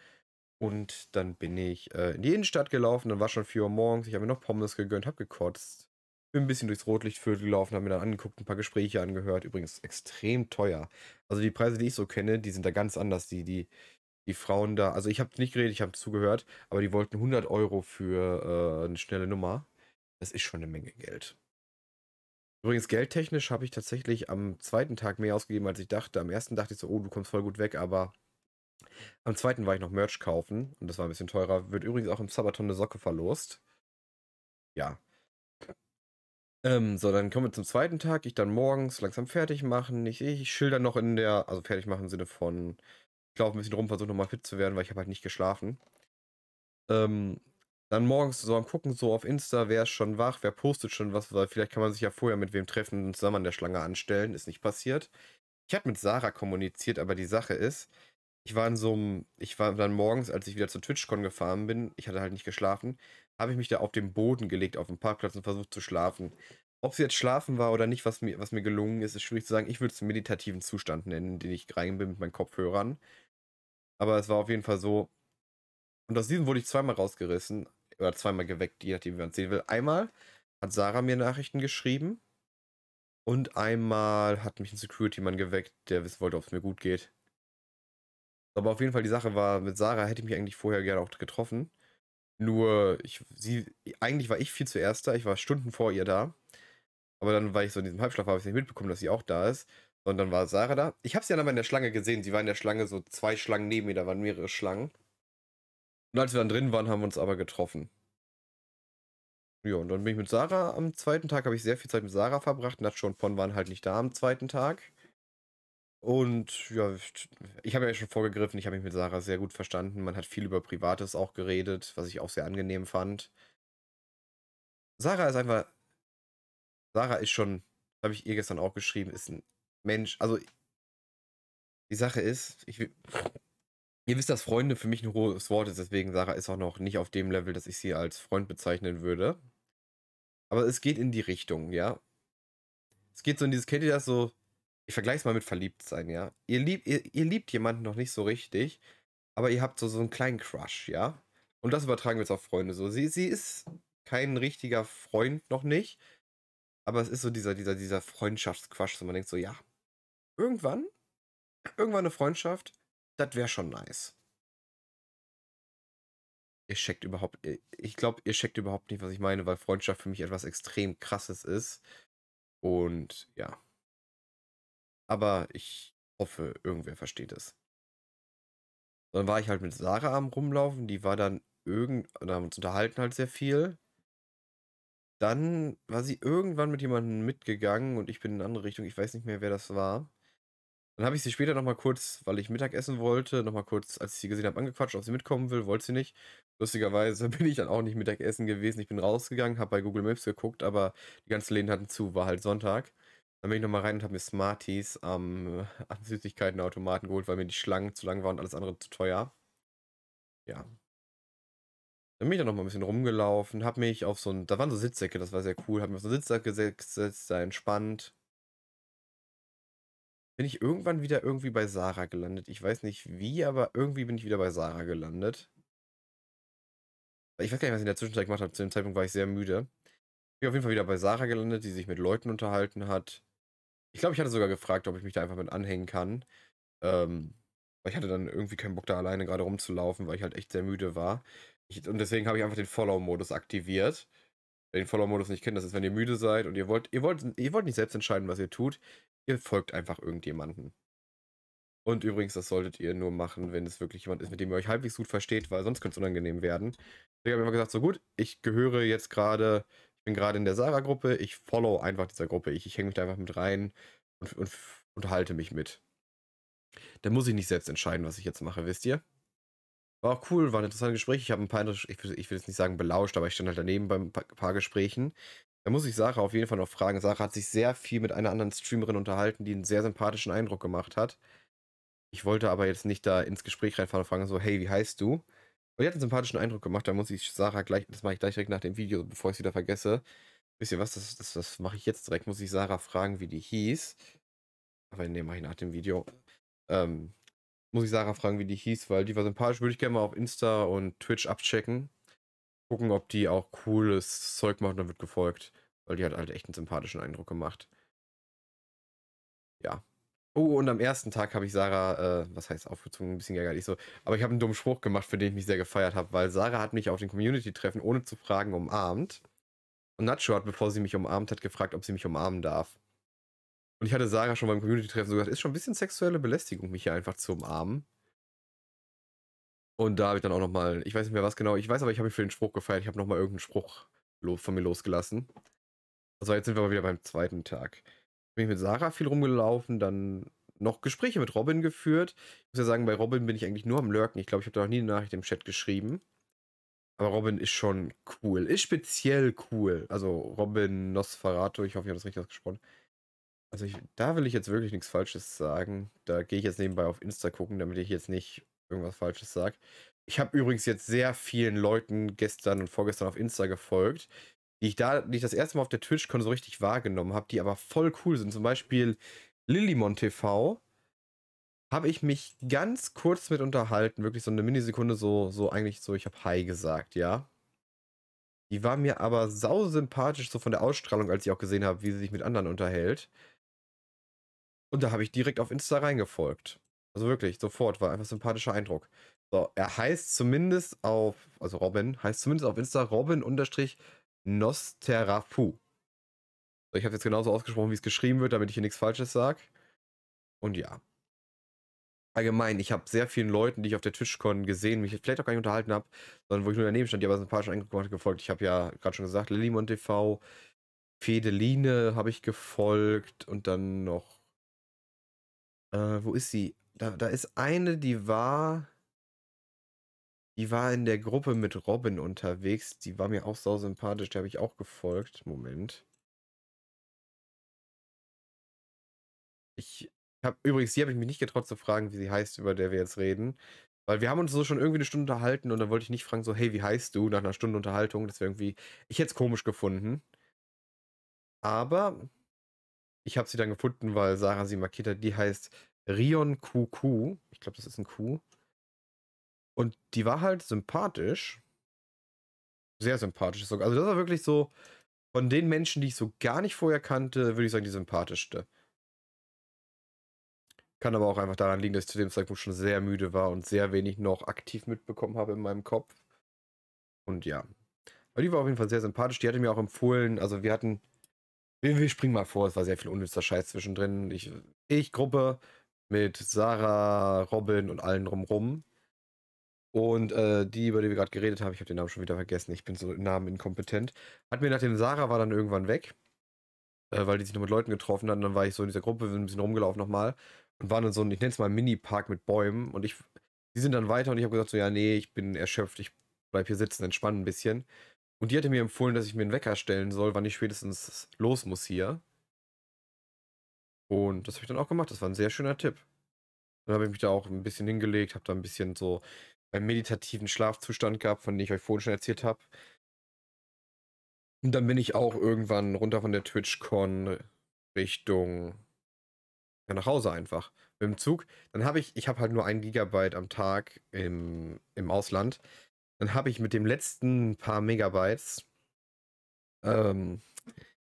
und dann bin ich äh, in die Innenstadt gelaufen. Dann war schon 4 Uhr morgens. Ich habe mir noch Pommes gegönnt, habe gekotzt. Bin ein bisschen durchs Rotlichtviertel gelaufen, habe mir dann angeguckt, ein paar Gespräche angehört. Übrigens extrem teuer. Also die Preise, die ich so kenne, die sind da ganz anders. Die, die die Frauen da, also ich habe nicht geredet, ich habe zugehört, aber die wollten 100 Euro für äh, eine schnelle Nummer. Das ist schon eine Menge Geld. Übrigens, geldtechnisch habe ich tatsächlich am zweiten Tag mehr ausgegeben, als ich dachte. Am ersten dachte ich so, oh, du kommst voll gut weg, aber am zweiten war ich noch Merch kaufen und das war ein bisschen teurer. Wird übrigens auch im Sabaton eine Socke verlost. Ja. Ähm, so, dann kommen wir zum zweiten Tag. Ich dann morgens langsam fertig machen. Ich, ich schilder noch in der, also fertig machen im Sinne von laufe ein bisschen rum, versuche nochmal fit zu werden, weil ich habe halt nicht geschlafen. Ähm, dann morgens so am Gucken, so auf Insta, wer ist schon wach, wer postet schon was, weil vielleicht kann man sich ja vorher mit wem treffen und zusammen an der Schlange anstellen. Ist nicht passiert. Ich habe mit Sarah kommuniziert, aber die Sache ist, ich war in so einem, ich war dann morgens, als ich wieder zur TwitchCon gefahren bin, ich hatte halt nicht geschlafen, habe ich mich da auf den Boden gelegt, auf dem Parkplatz und versucht zu schlafen. Ob sie jetzt schlafen war oder nicht, was mir, was mir gelungen ist, ist schwierig zu sagen. Ich würde es einen meditativen Zustand nennen, den ich rein bin mit meinen Kopfhörern. Aber es war auf jeden Fall so. Und aus diesem wurde ich zweimal rausgerissen. Oder zweimal geweckt, je nachdem, wie man es sehen will. Einmal hat Sarah mir Nachrichten geschrieben. Und einmal hat mich ein Security-Mann geweckt, der wissen wollte, ob es mir gut geht. Aber auf jeden Fall, die Sache war, mit Sarah hätte ich mich eigentlich vorher gerne auch getroffen. Nur, ich, sie, eigentlich war ich viel zuerst da. Ich war Stunden vor ihr da. Aber dann, weil ich so in diesem Halbschlaf war, habe ich nicht mitbekommen, dass sie auch da ist. Und dann war Sarah da. Ich habe sie dann aber in der Schlange gesehen. Sie war in der Schlange, so zwei Schlangen neben mir, da waren mehrere Schlangen. Und als wir dann drin waren, haben wir uns aber getroffen. Ja, und dann bin ich mit Sarah am zweiten Tag, habe ich sehr viel Zeit mit Sarah verbracht. Nacho und Pon waren halt nicht da am zweiten Tag. Und ja, ich habe ja schon vorgegriffen, ich habe mich mit Sarah sehr gut verstanden. Man hat viel über Privates auch geredet, was ich auch sehr angenehm fand. Sarah ist einfach. Sarah ist schon, habe ich ihr gestern auch geschrieben, ist ein Mensch, also die Sache ist, ich, ihr wisst, dass Freunde für mich ein hohes Wort ist, deswegen Sarah ist auch noch nicht auf dem Level, dass ich sie als Freund bezeichnen würde. Aber es geht in die Richtung, ja. Es geht so in dieses, kennt ihr das so? Ich vergleiche es mal mit verliebt sein, ja. Ihr, lieb, ihr, ihr liebt jemanden noch nicht so richtig, aber ihr habt so, so einen kleinen Crush, ja. Und das übertragen wir jetzt auf Freunde so. Sie, sie ist kein richtiger Freund noch nicht, aber es ist so dieser, dieser, dieser Freundschaftsquatsch, so man denkt so, ja, irgendwann, irgendwann eine Freundschaft, das wäre schon nice. Ihr checkt überhaupt, ich glaube, ihr checkt überhaupt nicht, was ich meine, weil Freundschaft für mich etwas extrem krasses ist. Und ja. Aber ich hoffe, irgendwer versteht es. Dann war ich halt mit Sarah am Rumlaufen, die war dann irgend, da haben uns unterhalten halt sehr viel. Dann war sie irgendwann mit jemandem mitgegangen und ich bin in eine andere Richtung, ich weiß nicht mehr, wer das war. Dann habe ich sie später nochmal kurz, weil ich Mittag essen wollte, nochmal kurz, als ich sie gesehen habe, angequatscht, ob sie mitkommen will. Wollte sie nicht. Lustigerweise bin ich dann auch nicht Mittagessen gewesen. Ich bin rausgegangen, habe bei Google Maps geguckt, aber die ganzen Läden hatten zu, war halt Sonntag. Dann bin ich nochmal rein und habe mir Smarties am, am Süßigkeitenautomaten geholt, weil mir die Schlangen zu lang waren und alles andere zu teuer. Ja. Dann bin ich dann nochmal ein bisschen rumgelaufen, habe mich auf so ein, da waren so Sitzsäcke, das war sehr cool, habe mich auf so einen Sitzsack gesetzt, da entspannt, bin ich irgendwann wieder irgendwie bei Sarah gelandet. Ich weiß nicht wie, aber irgendwie bin ich wieder bei Sarah gelandet. Ich weiß gar nicht, was ich in der Zwischenzeit gemacht habe. Zu dem Zeitpunkt war ich sehr müde. Ich Bin auf jeden Fall wieder bei Sarah gelandet, die sich mit Leuten unterhalten hat. Ich glaube, ich hatte sogar gefragt, ob ich mich da einfach mit anhängen kann. Ähm, ich hatte dann irgendwie keinen Bock, da alleine gerade rumzulaufen, weil ich halt echt sehr müde war. Ich, und deswegen habe ich einfach den Follow-Modus aktiviert. Wer den Follow-Modus nicht kennt, das ist, wenn ihr müde seid und ihr wollt, ihr wollt, ihr wollt nicht selbst entscheiden, was ihr tut. Ihr folgt einfach irgendjemanden. Und übrigens, das solltet ihr nur machen, wenn es wirklich jemand ist, mit dem ihr euch halbwegs gut versteht, weil sonst könnte es unangenehm werden. Ich habe immer gesagt, so gut, ich gehöre jetzt gerade, ich bin gerade in der Sarah-Gruppe, ich follow einfach dieser Gruppe, ich, ich hänge mich da einfach mit rein und, und unterhalte mich mit. Da muss ich nicht selbst entscheiden, was ich jetzt mache, wisst ihr? War auch cool, war ein interessantes Gespräch. Ich habe ein paar, ich will, ich will jetzt nicht sagen belauscht, aber ich stand halt daneben bei ein paar, paar Gesprächen. Da muss ich Sarah auf jeden Fall noch fragen. Sarah hat sich sehr viel mit einer anderen Streamerin unterhalten, die einen sehr sympathischen Eindruck gemacht hat. Ich wollte aber jetzt nicht da ins Gespräch reinfahren und fragen, so, hey, wie heißt du? Und die hat einen sympathischen Eindruck gemacht, da muss ich Sarah gleich, das mache ich gleich direkt nach dem Video, bevor ich es wieder vergesse. Wisst ihr was, das, das, das mache ich jetzt direkt, muss ich Sarah fragen, wie die hieß. Aber nee, mache ich nach dem Video. Ähm, muss ich Sarah fragen, wie die hieß, weil die war sympathisch, würde ich gerne mal auf Insta und Twitch abchecken gucken, ob die auch cooles Zeug macht dann wird gefolgt. Weil die hat halt echt einen sympathischen Eindruck gemacht. Ja. Oh, und am ersten Tag habe ich Sarah, äh, was heißt aufgezogen, ein bisschen ärgerlich so, aber ich habe einen dummen Spruch gemacht, für den ich mich sehr gefeiert habe, weil Sarah hat mich auf den Community-Treffen ohne zu fragen umarmt. Und Nacho hat, bevor sie mich umarmt hat, gefragt, ob sie mich umarmen darf. Und ich hatte Sarah schon beim Community-Treffen so gesagt, ist schon ein bisschen sexuelle Belästigung, mich hier einfach zu umarmen. Und da habe ich dann auch nochmal, ich weiß nicht mehr was genau, ich weiß aber, ich habe mich für den Spruch gefeiert. Ich habe nochmal irgendeinen Spruch von mir losgelassen. Also jetzt sind wir aber wieder beim zweiten Tag. Bin ich mit Sarah viel rumgelaufen, dann noch Gespräche mit Robin geführt. Ich muss ja sagen, bei Robin bin ich eigentlich nur am Lurken. Ich glaube, ich habe da noch nie eine Nachricht im Chat geschrieben. Aber Robin ist schon cool. Ist speziell cool. Also Robin Nosferatu, ich hoffe, ich habe das richtig ausgesprochen. Also ich, da will ich jetzt wirklich nichts Falsches sagen. Da gehe ich jetzt nebenbei auf Insta gucken, damit ich jetzt nicht irgendwas Falsches sage. Ich habe übrigens jetzt sehr vielen Leuten gestern und vorgestern auf Insta gefolgt, die ich da, die ich das erste Mal auf der Twitch-Con so richtig wahrgenommen habe, die aber voll cool sind. Zum Beispiel Lillimon TV habe ich mich ganz kurz mit unterhalten, wirklich so eine Minisekunde, so, so eigentlich so, ich habe Hi gesagt, ja. Die war mir aber sau sympathisch, so von der Ausstrahlung, als ich auch gesehen habe, wie sie sich mit anderen unterhält. Und da habe ich direkt auf Insta reingefolgt. Also wirklich, sofort, war einfach sympathischer Eindruck. So, er heißt zumindest auf, also Robin, heißt zumindest auf Insta Robin-Nosterafu. So, ich habe jetzt genauso ausgesprochen, wie es geschrieben wird, damit ich hier nichts Falsches sage. Und ja. Allgemein, ich habe sehr vielen Leuten, die ich auf der TwitchCon gesehen, mich vielleicht auch gar nicht unterhalten habe, sondern wo ich nur daneben stand, die aber sympathischen Eindruck gemacht gefolgt. Ich habe ja gerade schon gesagt, Lillimon TV, Fedeline habe ich gefolgt und dann noch. Äh, wo ist sie? Da, da ist eine, die war. Die war in der Gruppe mit Robin unterwegs. Die war mir auch sau sympathisch. Der habe ich auch gefolgt. Moment. Ich habe übrigens, sie habe ich mich nicht getraut zu fragen, wie sie heißt, über der wir jetzt reden. Weil wir haben uns so schon irgendwie eine Stunde unterhalten und dann wollte ich nicht fragen, so, hey, wie heißt du? Nach einer Stunde Unterhaltung. Das wäre irgendwie. Ich hätte es komisch gefunden. Aber ich habe sie dann gefunden, weil Sarah sie markiert hat. Die heißt Rion QQ. Ich glaube, das ist ein Q. Und die war halt sympathisch. Sehr sympathisch. Also das war wirklich so, von den Menschen, die ich so gar nicht vorher kannte, würde ich sagen, die sympathischste. Kann aber auch einfach daran liegen, dass ich zu dem Zeitpunkt schon sehr müde war und sehr wenig noch aktiv mitbekommen habe in meinem Kopf. Und ja. Aber die war auf jeden Fall sehr sympathisch. Die hatte mir auch empfohlen, also wir hatten. Wir, wir springen mal vor, es war sehr viel unnützer Scheiß zwischendrin. Ich, ich Gruppe, mit Sarah, Robin und allen drumrum. Und äh, die, über die wir gerade geredet haben, ich habe den Namen schon wieder vergessen, ich bin so Namen inkompetent. Hat mir nach dem Sarah war dann irgendwann weg, äh, weil die sich noch mit Leuten getroffen hatten. Dann war ich so in dieser Gruppe, bin ein bisschen rumgelaufen nochmal und waren in so einem, ich nenne es mal Mini-Park mit Bäumen. Und ich, die sind dann weiter und ich habe gesagt, so, ja, nee, ich bin erschöpft, ich bleib hier sitzen, entspannen ein bisschen. Und die hatte mir empfohlen, dass ich mir einen Wecker stellen soll, wann ich spätestens los muss hier. Und das habe ich dann auch gemacht. Das war ein sehr schöner Tipp. Dann habe ich mich da auch ein bisschen hingelegt, habe da ein bisschen so einen meditativen Schlafzustand gehabt, von dem ich euch vorhin schon erzählt habe. Und dann bin ich auch irgendwann runter von der TwitchCon Richtung ja, nach Hause einfach mit dem Zug. Dann habe ich, ich habe halt nur ein Gigabyte am Tag im, im Ausland. Dann habe ich mit dem letzten paar Megabytes ähm,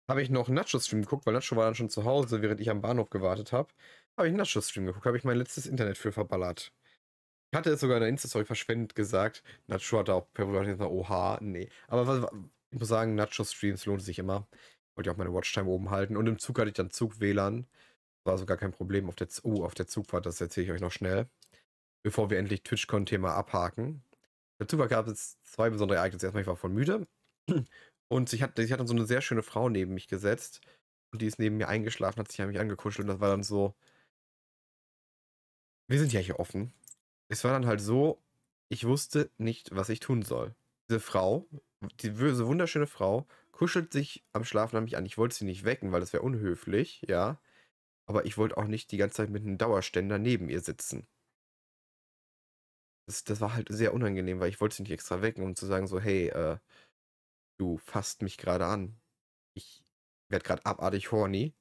habe ich noch Nacho-Stream geguckt, weil Nacho war dann schon zu Hause, während ich am Bahnhof gewartet habe. Habe ich Nacho-Stream geguckt, habe ich mein letztes Internet für verballert. Ich hatte es sogar in der Insta-Story verschwendet gesagt. Nacho hat da auch per gesagt, oha, nee. Aber ich muss sagen, Nacho-Streams lohnt sich immer. Wollte ja auch meine Watchtime oben halten. Und im Zug hatte ich dann Zug-WLAN. War sogar kein Problem auf der, Z oh, auf der Zugfahrt, das erzähle ich euch noch schnell. Bevor wir endlich TwitchCon-Thema abhaken. Dazu gab es zwei besondere Ereignisse. Erstmal, ich war voll müde. Und sie hat, ich hatte dann so eine sehr schöne Frau neben mich gesetzt. Und die ist neben mir eingeschlafen, hat sich an mich angekuschelt. Und das war dann so. Wir sind ja hier offen. Es war dann halt so, ich wusste nicht, was ich tun soll. Diese Frau, die böse, wunderschöne Frau, kuschelt sich am Schlafen an mich an. Ich wollte sie nicht wecken, weil das wäre unhöflich, ja. Aber ich wollte auch nicht die ganze Zeit mit einem Dauerständer neben ihr sitzen. Das, das war halt sehr unangenehm, weil ich wollte sie nicht extra wecken, um zu sagen so, hey, äh, du fasst mich gerade an. Ich werde gerade abartig horny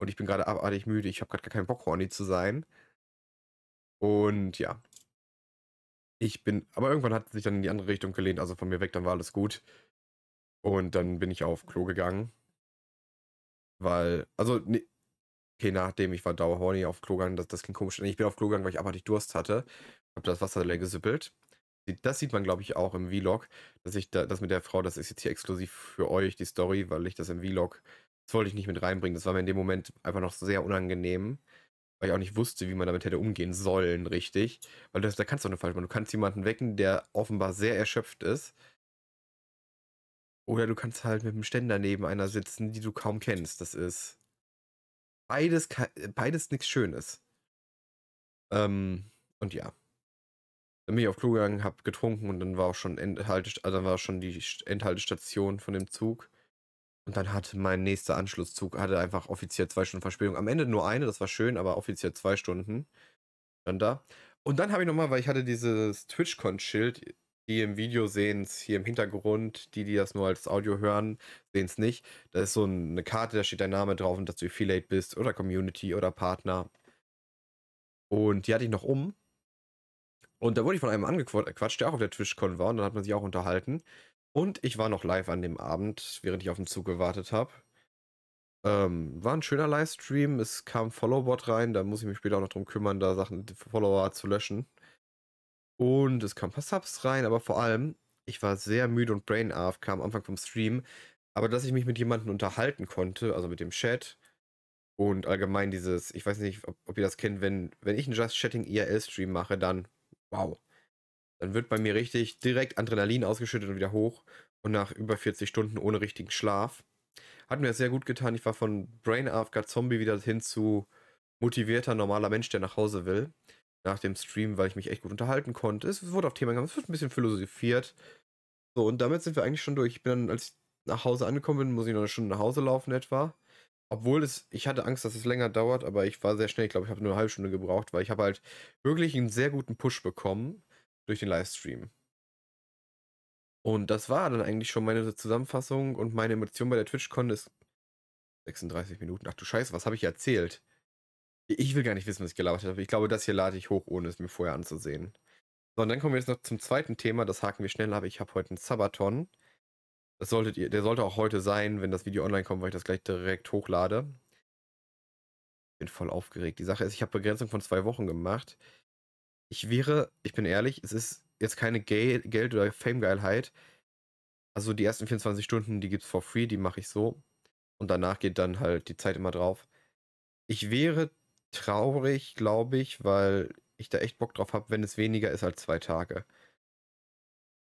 und ich bin gerade abartig müde. Ich habe gerade gar keinen Bock, horny zu sein. Und ja. Ich bin, aber irgendwann hat sich dann in die andere Richtung gelehnt, also von mir weg, dann war alles gut. Und dann bin ich auf Klo gegangen. Weil, also, nee, okay, nachdem ich war dauerhorny auf Klo gegangen, das, das klingt komisch. Ich bin auf Klo gegangen, weil ich abartig Durst hatte. Hab das Wasser leer gesüppelt das sieht man, glaube ich, auch im Vlog, dass ich da, das mit der Frau, das ist jetzt hier exklusiv für euch, die Story, weil ich das im Vlog, das wollte ich nicht mit reinbringen. Das war mir in dem Moment einfach noch sehr unangenehm, weil ich auch nicht wusste, wie man damit hätte umgehen sollen, richtig. Weil das, da kannst du auch eine falsche machen. Du kannst jemanden wecken, der offenbar sehr erschöpft ist. Oder du kannst halt mit einem Ständer neben einer sitzen, die du kaum kennst. Das ist beides, äh, beides nichts Schönes. Ähm, und ja. Dann bin ich auf Klo gegangen, hab getrunken und dann war auch schon Endhalte, also dann war schon die Endhaltestation von dem Zug. Und dann hatte mein nächster Anschlusszug, hatte einfach offiziell zwei Stunden Verspätung. Am Ende nur eine, das war schön, aber offiziell zwei Stunden. Dann da. Und dann habe ich nochmal, weil ich hatte dieses TwitchCon-Schild, die im Video sehen es hier im Hintergrund, die, die das nur als Audio hören, sehen es nicht. Da ist so eine Karte, da steht dein Name drauf und dass du Affiliate bist oder Community oder Partner. Und die hatte ich noch um. Und da wurde ich von einem angequatscht, der auch auf der TwitchCon war. Und dann hat man sich auch unterhalten. Und ich war noch live an dem Abend, während ich auf den Zug gewartet habe. Ähm, war ein schöner Livestream. Es kam Followbot rein. Da muss ich mich später auch noch drum kümmern, da Sachen, Follower zu löschen. Und es kam ein paar Subs rein. Aber vor allem, ich war sehr müde und brain kam am Anfang vom Stream. Aber dass ich mich mit jemandem unterhalten konnte, also mit dem Chat, und allgemein dieses, ich weiß nicht, ob, ob, ihr das kennt, wenn, wenn ich einen Just Chatting IRL-Stream e mache, dann wow. Dann wird bei mir richtig direkt Adrenalin ausgeschüttet und wieder hoch. Und nach über 40 Stunden ohne richtigen Schlaf. Hat mir sehr gut getan. Ich war von Brain AFK Zombie wieder hin zu motivierter, normaler Mensch, der nach Hause will. Nach dem Stream, weil ich mich echt gut unterhalten konnte. Es wurde auf Thema gegangen, es wird ein bisschen philosophiert. So, und damit sind wir eigentlich schon durch. Ich bin dann, als ich nach Hause angekommen bin, muss ich noch eine Stunde nach Hause laufen etwa obwohl es, ich hatte Angst, dass es länger dauert, aber ich war sehr schnell. Ich glaube, ich habe nur eine halbe Stunde gebraucht, weil ich habe halt wirklich einen sehr guten Push bekommen durch den Livestream. Und das war dann eigentlich schon meine Zusammenfassung und meine Emotion bei der TwitchCon ist 36 Minuten. Ach du Scheiße, was habe ich erzählt? Ich will gar nicht wissen, was ich gelabert habe. Ich glaube, das hier lade ich hoch, ohne es mir vorher anzusehen. So, und dann kommen wir jetzt noch zum zweiten Thema. Das haken wir schnell ab. Ich habe heute einen Sabaton. Das solltet ihr, der sollte auch heute sein, wenn das Video online kommt, weil ich das gleich direkt hochlade. Bin voll aufgeregt. Die Sache ist, ich habe Begrenzung von zwei Wochen gemacht. Ich wäre, ich bin ehrlich, es ist jetzt keine Geld- Geld- oder Fame-Geilheit. Also die ersten 24 Stunden, die gibt's for free, die mache ich so. Und danach geht dann halt die Zeit immer drauf. Ich wäre traurig, glaube ich, weil ich da echt Bock drauf habe, wenn es weniger ist als zwei Tage.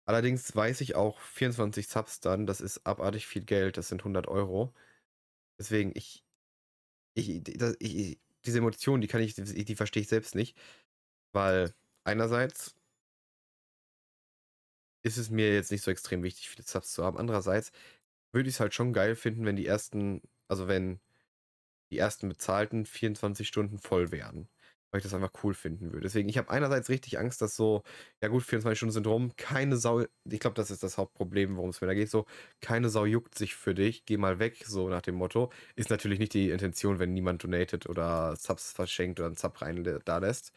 Allerdings weiß ich auch, 24 Subs dann, das ist abartig viel Geld, das sind 100 Euro. Deswegen, ich, ich, das, ich diese Emotionen, die kann ich, die, die verstehe ich selbst nicht, weil einerseits ist es mir jetzt nicht so extrem wichtig, viele Subs zu haben. Andererseits würde ich es halt schon geil finden, wenn die ersten, also wenn die ersten bezahlten 24 Stunden voll wären weil ich das einfach cool finden würde. Deswegen, ich habe einerseits richtig Angst, dass so, ja gut, 24-Stunden-Syndrom, keine Sau, ich glaube, das ist das Hauptproblem, worum es mir da geht, so, keine Sau juckt sich für dich, geh mal weg, so nach dem Motto. Ist natürlich nicht die Intention, wenn niemand donatet oder Subs verschenkt oder einen Sub rein da lässt.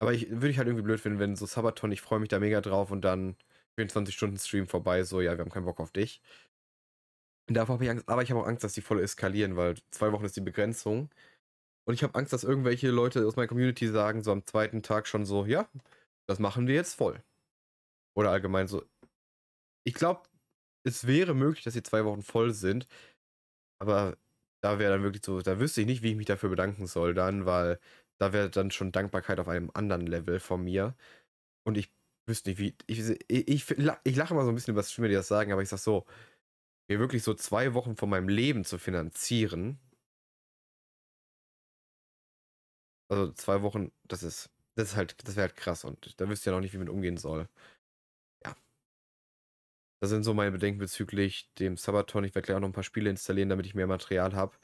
Aber ich würde ich halt irgendwie blöd finden, wenn so Sabaton, ich freue mich da mega drauf und dann 24-Stunden-Stream vorbei, so, ja, wir haben keinen Bock auf dich. Davor habe ich Angst, aber ich habe auch Angst, dass die volle eskalieren, weil zwei Wochen ist die Begrenzung. Und ich habe Angst, dass irgendwelche Leute aus meiner Community sagen, so am zweiten Tag schon so, ja, das machen wir jetzt voll. Oder allgemein so. Ich glaube, es wäre möglich, dass die zwei Wochen voll sind. Aber da wäre dann wirklich so, da wüsste ich nicht, wie ich mich dafür bedanken soll dann, weil da wäre dann schon Dankbarkeit auf einem anderen Level von mir. Und ich wüsste nicht, wie. Ich, ich, ich, ich lache mal so ein bisschen über das Stimme, die das sagen, aber ich sag so, mir wirklich so zwei Wochen von meinem Leben zu finanzieren, Also zwei Wochen, das ist, das ist halt, das wäre halt krass und da wüsste ja noch nicht, wie man umgehen soll. Ja. Das sind so meine Bedenken bezüglich dem Sabaton. Ich werde gleich auch noch ein paar Spiele installieren, damit ich mehr Material habe.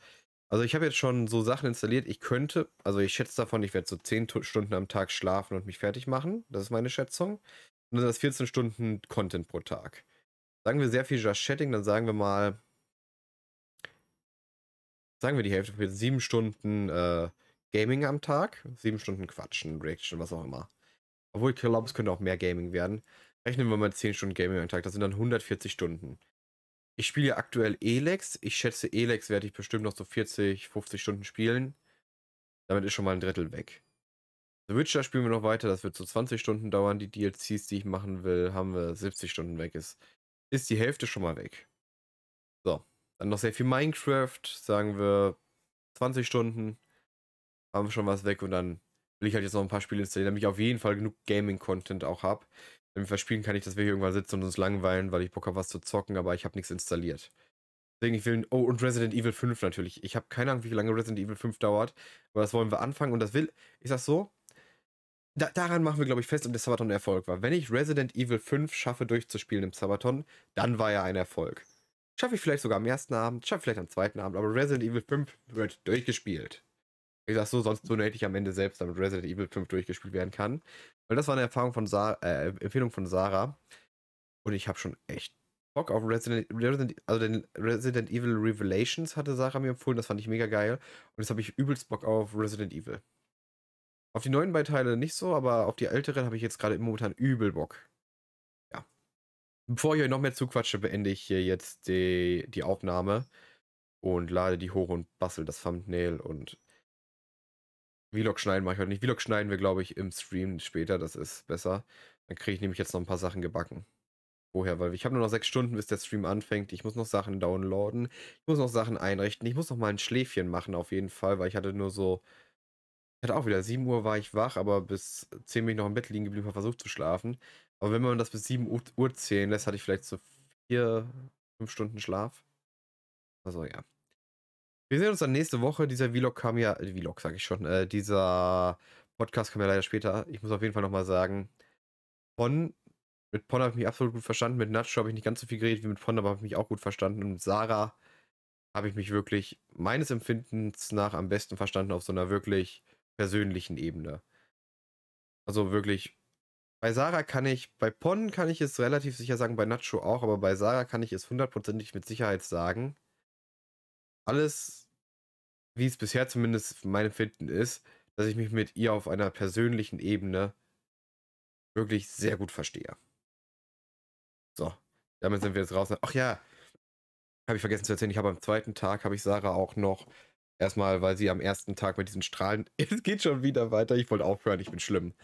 Also ich habe jetzt schon so Sachen installiert, ich könnte, also ich schätze davon, ich werde so 10 Stunden am Tag schlafen und mich fertig machen. Das ist meine Schätzung. Und dann sind das 14 Stunden Content pro Tag. Sagen wir sehr viel Just Chatting, dann sagen wir mal, sagen wir die Hälfte, 7 Stunden äh, Gaming am Tag, sieben Stunden Quatschen, Reaction, was auch immer. Obwohl, ich könnte auch mehr Gaming werden. Rechnen wir mal 10 Stunden Gaming am Tag, das sind dann 140 Stunden. Ich spiele aktuell Elex. Ich schätze, Elex werde ich bestimmt noch so 40, 50 Stunden spielen. Damit ist schon mal ein Drittel weg. The Witcher spielen wir noch weiter, das wird so 20 Stunden dauern. Die DLCs, die ich machen will, haben wir 70 Stunden weg. Ist, ist die Hälfte schon mal weg. So, dann noch sehr viel Minecraft, sagen wir 20 Stunden haben wir schon was weg und dann will ich halt jetzt noch ein paar Spiele installieren, damit ich auf jeden Fall genug Gaming-Content auch habe. Damit verspielen kann ich, dass wir hier irgendwann sitzen und uns langweilen, weil ich Bock habe, was zu zocken, aber ich habe nichts installiert. Deswegen, ich will. Oh, und Resident Evil 5 natürlich. Ich habe keine Ahnung, wie lange Resident Evil 5 dauert, aber das wollen wir anfangen und das will. Ich sag so. Da, daran machen wir, glaube ich, fest, ob der Sabaton ein Erfolg war. Wenn ich Resident Evil 5 schaffe, durchzuspielen im Sabaton, dann war er ein Erfolg. Schaffe ich vielleicht sogar am ersten Abend, schaffe ich vielleicht am zweiten Abend, aber Resident Evil 5 wird durchgespielt. Ich sag so, sonst donate ich am Ende selbst, damit Resident Evil 5 durchgespielt werden kann. Weil das war eine Erfahrung von Sa äh, Empfehlung von Sarah. Und ich habe schon echt Bock auf Resident, Resident, also den Resident Evil Revelations hatte Sarah mir empfohlen, das fand ich mega geil. Und jetzt habe ich übelst Bock auf Resident Evil. Auf die neuen Beiteile nicht so, aber auf die älteren habe ich jetzt gerade momentan übel Bock. Ja. Bevor ich euch noch mehr zuquatsche, beende ich hier jetzt die, die Aufnahme und lade die hoch und bastel das Thumbnail und Vlog schneiden mache ich heute nicht. Vlog schneiden wir, glaube ich, im Stream später. Das ist besser. Dann kriege ich nämlich jetzt noch ein paar Sachen gebacken. Woher? Weil ich habe nur noch sechs Stunden, bis der Stream anfängt. Ich muss noch Sachen downloaden. Ich muss noch Sachen einrichten. Ich muss noch mal ein Schläfchen machen, auf jeden Fall, weil ich hatte nur so. Ich hatte auch wieder 7 Uhr war ich wach, aber bis 10 bin ich noch im Bett liegen geblieben, habe versucht zu schlafen. Aber wenn man das bis 7 Uhr zählen lässt, hatte ich vielleicht so 4, 5 Stunden Schlaf. Also ja. Wir sehen uns dann nächste Woche. Dieser Vlog kam ja, äh, Vlog sage ich schon, äh, dieser Podcast kam ja leider später. Ich muss auf jeden Fall nochmal sagen, Pon, mit Pon habe ich mich absolut gut verstanden. Mit Nacho habe ich nicht ganz so viel geredet wie mit Pon, aber habe ich mich auch gut verstanden. Und mit Sarah habe ich mich wirklich meines Empfindens nach am besten verstanden auf so einer wirklich persönlichen Ebene. Also wirklich, bei Sarah kann ich, bei Pon kann ich es relativ sicher sagen, bei Nacho auch, aber bei Sarah kann ich es hundertprozentig mit Sicherheit sagen alles, wie es bisher zumindest mein Empfinden ist, dass ich mich mit ihr auf einer persönlichen Ebene wirklich sehr gut verstehe. So, damit sind wir jetzt raus. Ach ja, habe ich vergessen zu erzählen. Ich habe am zweiten Tag, habe ich Sarah auch noch Erstmal, weil sie am ersten Tag mit diesen Strahlen. Es geht schon wieder weiter. Ich wollte aufhören, ich bin schlimm.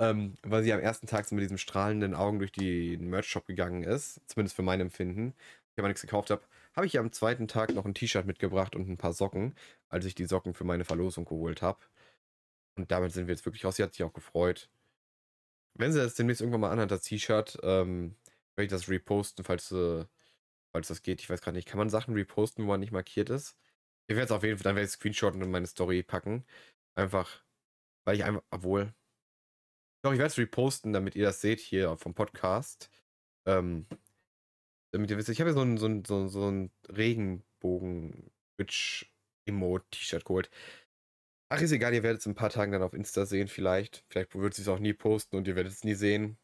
Ähm, weil sie am ersten Tag so mit diesem strahlenden Augen durch den Merch-Shop gegangen ist. Zumindest für mein Empfinden. Ich habe nichts gekauft habe habe ich am zweiten Tag noch ein T-Shirt mitgebracht und ein paar Socken, als ich die Socken für meine Verlosung geholt habe. Und damit sind wir jetzt wirklich raus. Sie hat sich auch gefreut. Wenn sie das demnächst irgendwann mal anhat, das T-Shirt, ähm, werde ich das reposten, falls, äh, falls das geht. Ich weiß gerade nicht, kann man Sachen reposten, wo man nicht markiert ist? Ich werde es auf jeden Fall, dann werde ich Screenshot in meine Story packen. Einfach, weil ich einfach, obwohl. Doch, ich werde es reposten, damit ihr das seht hier vom Podcast. Ähm, damit ihr wisst, ich habe ja so ein, so einen, so einen, so einen Regenbogen Twitch Emote T-Shirt geholt. Ach, ist egal, ihr werdet es in ein paar Tagen dann auf Insta sehen, vielleicht. Vielleicht wird sie es auch nie posten und ihr werdet es nie sehen.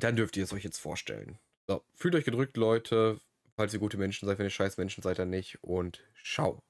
Dann dürft ihr es euch jetzt vorstellen. So, fühlt euch gedrückt, Leute. Falls ihr gute Menschen seid, wenn ihr scheiß Menschen seid, dann nicht. Und ciao.